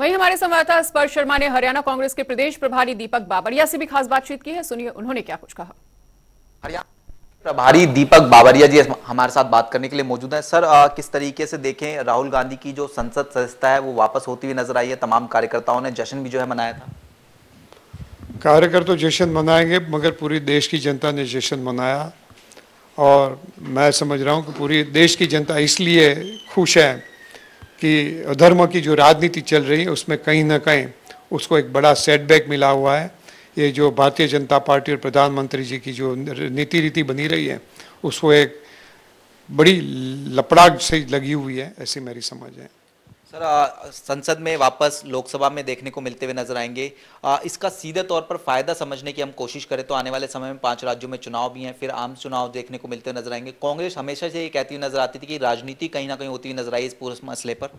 वहीं हमारे संवाददाता स्पर्श शर्मा ने हरियाणा कांग्रेस के प्रदेश प्रभारी दीपक बाबरिया से भी खास बातचीत की है सुनिए उन्होंने क्या कुछ कहा प्रभारी दीपक बाबरिया जी हमारे साथ बात करने के लिए मौजूद हैं सर आ, किस तरीके से देखें राहुल गांधी की जो संसद सदस्यता है वो वापस होती हुई नजर आई है तमाम कार्यकर्ताओं ने जश्न भी जो है मनाया था कार्यकर्ता तो जश्न मनाएंगे मगर पूरी देश की जनता ने जश्न मनाया और मैं समझ रहा हूँ कि पूरी देश की जनता इसलिए खुश है कि धर्म की जो राजनीति चल रही है उसमें कहीं ना कहीं उसको एक बड़ा सेटबैक मिला हुआ है ये जो भारतीय जनता पार्टी और प्रधानमंत्री जी की जो नीति रीति बनी रही है उसको एक बड़ी लपड़ाक से लगी हुई है ऐसी मेरी समझ है सर संसद में वापस लोकसभा में देखने को मिलते हुए नजर आएंगे आ, इसका सीधे तौर पर फायदा समझने की हम कोशिश करें तो आने वाले समय में पांच राज्यों में चुनाव भी हैं फिर आम चुनाव देखने को मिलते हुए नजर आएंगे कांग्रेस हमेशा से ये कहती हुई नजर आती थी कि राजनीति कहीं ना कहीं होती हुई नजर आई इस पूरे मसले पर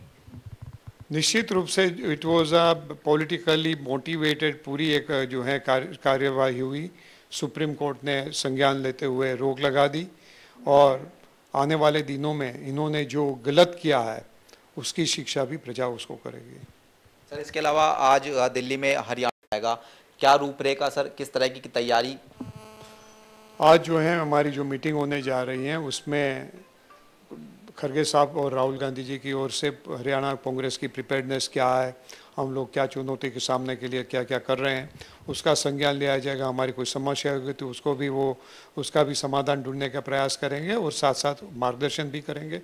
निश्चित रूप से it was a politically motivated पूरी एक जो है कार्यवाही हुई सुप्रीम कोर्ट ने संज्ञान लेते हुए रोक लगा दी और आने वाले दिनों में इन्होंने जो गलत किया है उसकी शिक्षा भी प्रजा उसको करेगी सर इसके अलावा आज दिल्ली में हरियाणा आएगा क्या रूपरेखा सर किस तरह की तैयारी आज जो है हमारी जो मीटिंग होने जा रही है उसमें खरगे साहब और राहुल गांधी जी की ओर से हरियाणा कांग्रेस की प्रिपेयरनेस क्या है हम लोग क्या चुनौती के सामने के लिए क्या क्या कर रहे हैं उसका संज्ञान लिया जाएगा हमारी कोई समस्या होगी तो उसको भी वो उसका भी समाधान ढूंढने का प्रयास करेंगे और साथ साथ मार्गदर्शन भी करेंगे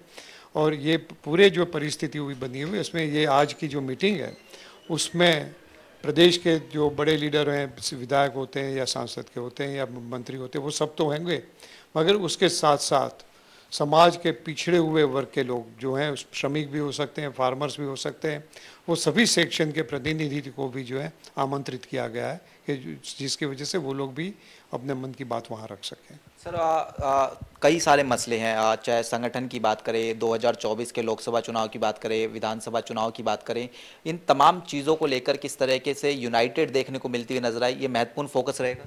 और ये पूरे जो परिस्थिति हुई बनी हुई उसमें ये आज की जो मीटिंग है उसमें प्रदेश के जो बड़े लीडर हैं विधायक होते हैं या सांसद के होते हैं या मंत्री होते हैं वो सब तो होंगे मगर उसके साथ साथ समाज के पिछड़े हुए वर्ग के लोग जो हैं श्रमिक भी हो सकते हैं फार्मर्स भी हो सकते हैं वो सभी सेक्शन के प्रतिनिधि को भी जो है आमंत्रित किया गया है कि जिसकी वजह से वो लोग भी अपने मन की बात वहाँ रख सकें सर आ, आ, कई सारे मसले हैं चाहे संगठन की बात करें 2024 के लोकसभा चुनाव की बात करें विधानसभा चुनाव की बात करें इन तमाम चीज़ों को लेकर किस तरीके से यूनाइटेड देखने को मिलती हुई नजर आई ये महत्वपूर्ण फोकस रहेगा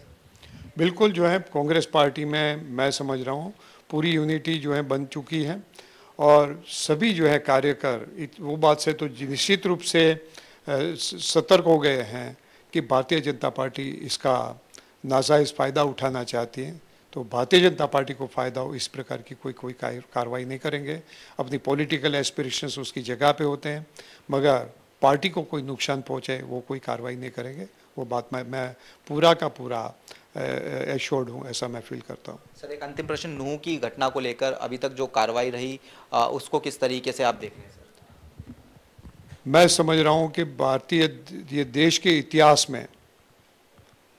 बिल्कुल जो है कांग्रेस पार्टी में मैं समझ रहा हूँ पूरी यूनिटी जो है बन चुकी है और सभी जो है कार्यकर वो बात से तो निश्चित रूप से सतर्क हो गए हैं कि भारतीय जनता पार्टी इसका नाजायज़ फ़ायदा उठाना चाहती है तो भारतीय जनता पार्टी को फ़ायदा हो इस प्रकार की कोई कोई कार्रवाई नहीं करेंगे अपनी पॉलिटिकल एस्पिरेशंस उसकी जगह पे होते हैं मगर पार्टी को कोई नुकसान पहुंचे वो कोई कार्रवाई नहीं करेंगे वो बात मैं मैं पूरा का पूरा एश्योर्ड हूँ ऐसा मैं फील करता हूँ सर एक अंतिम प्रश्न नूह की घटना को लेकर अभी तक जो कार्रवाई रही आ, उसको किस तरीके से आप देख रहे हैं मैं समझ रहा हूँ कि भारतीय ये देश के इतिहास में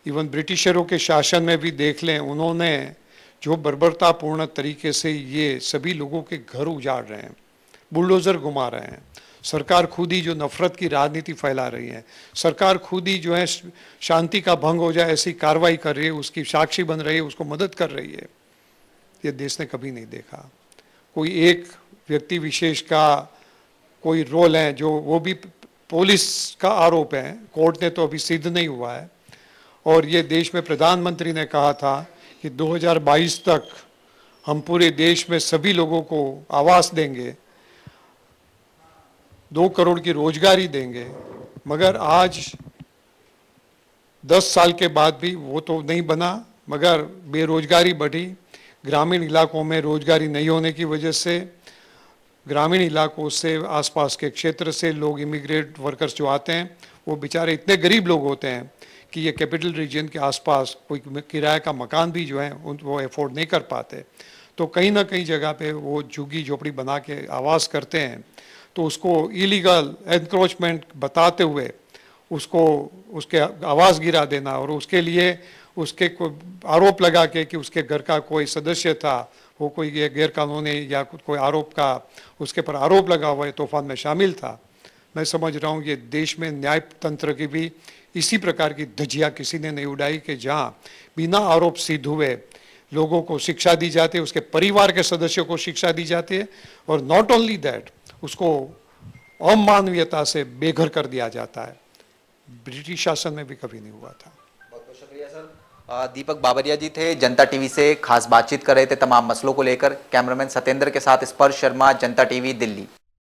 इवन ब्रिटिशरों के शासन में भी देख लें उन्होंने जो बर्बरतापूर्ण तरीके से ये सभी लोगों के घर उजाड़ रहे हैं बुलडोज़र घुमा रहे हैं सरकार खुद ही जो नफरत की राजनीति फैला रही है सरकार खुद ही जो है शांति का भंग हो जाए ऐसी कार्रवाई कर रही है उसकी साक्षी बन रही है उसको मदद कर रही है ये देश ने कभी नहीं देखा कोई एक व्यक्ति विशेष का कोई रोल है जो वो भी पुलिस का आरोप है कोर्ट ने तो अभी सिद्ध नहीं हुआ है और ये देश में प्रधानमंत्री ने कहा था कि 2022 तक हम पूरे देश में सभी लोगों को आवास देंगे दो करोड़ की रोजगारी देंगे मगर आज दस साल के बाद भी वो तो नहीं बना मगर बेरोजगारी बढ़ी ग्रामीण इलाकों में रोजगारी नहीं होने की वजह से ग्रामीण इलाकों से आसपास के क्षेत्र से लोग इमिग्रेट वर्कर्स जो आते हैं वो बेचारे इतने गरीब लोग होते हैं कि ये कैपिटल रीजन के आसपास कोई किराए का मकान भी जो है उन वो एफोर्ड नहीं कर पाते तो कहीं ना कहीं जगह पे वो झुग्गी झोपड़ी बना के आवास करते हैं तो उसको इलीगल एनक्रोचमेंट बताते हुए उसको उसके आवाज़ गिरा देना और उसके लिए उसके को आरोप लगा के कि उसके घर का कोई सदस्य था वो कोई गैरकानूनी या कोई आरोप का उसके पर आरोप लगा हुआ है तूफान में शामिल था मैं समझ रहा हूँ ये देश में न्याय तंत्र की भी इसी प्रकार की धजिया किसी ने नहीं उड़ाई कि जहाँ बिना आरोप सिद्ध हुए लोगों को शिक्षा दी जाती है उसके परिवार के सदस्यों को शिक्षा दी जाती है और नॉट ओनली दैट उसको अमानवीयता से बेघर कर दिया जाता है ब्रिटिश शासन में भी कभी नहीं हुआ था बहुत बहुत शुक्रिया सर दीपक बाबरिया जी थे जनता टीवी से खास बातचीत कर रहे थे तमाम मसलों को लेकर कैमरामैन सत्येंद्र के साथ स्पर्श शर्मा जनता टीवी दिल्ली